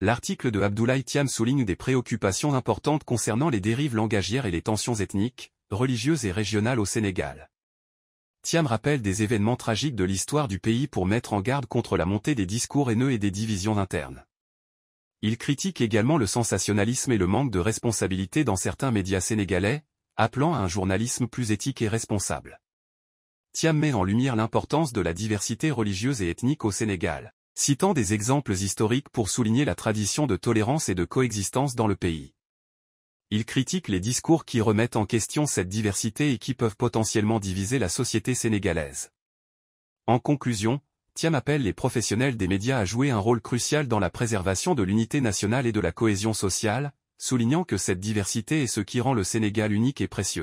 L'article de Abdoulaye Thiam souligne des préoccupations importantes concernant les dérives langagières et les tensions ethniques, religieuses et régionales au Sénégal. Thiam rappelle des événements tragiques de l'histoire du pays pour mettre en garde contre la montée des discours haineux et des divisions internes. Il critique également le sensationnalisme et le manque de responsabilité dans certains médias sénégalais, appelant à un journalisme plus éthique et responsable. Thiam met en lumière l'importance de la diversité religieuse et ethnique au Sénégal citant des exemples historiques pour souligner la tradition de tolérance et de coexistence dans le pays. Il critique les discours qui remettent en question cette diversité et qui peuvent potentiellement diviser la société sénégalaise. En conclusion, Thiam appelle les professionnels des médias à jouer un rôle crucial dans la préservation de l'unité nationale et de la cohésion sociale, soulignant que cette diversité est ce qui rend le Sénégal unique et précieux.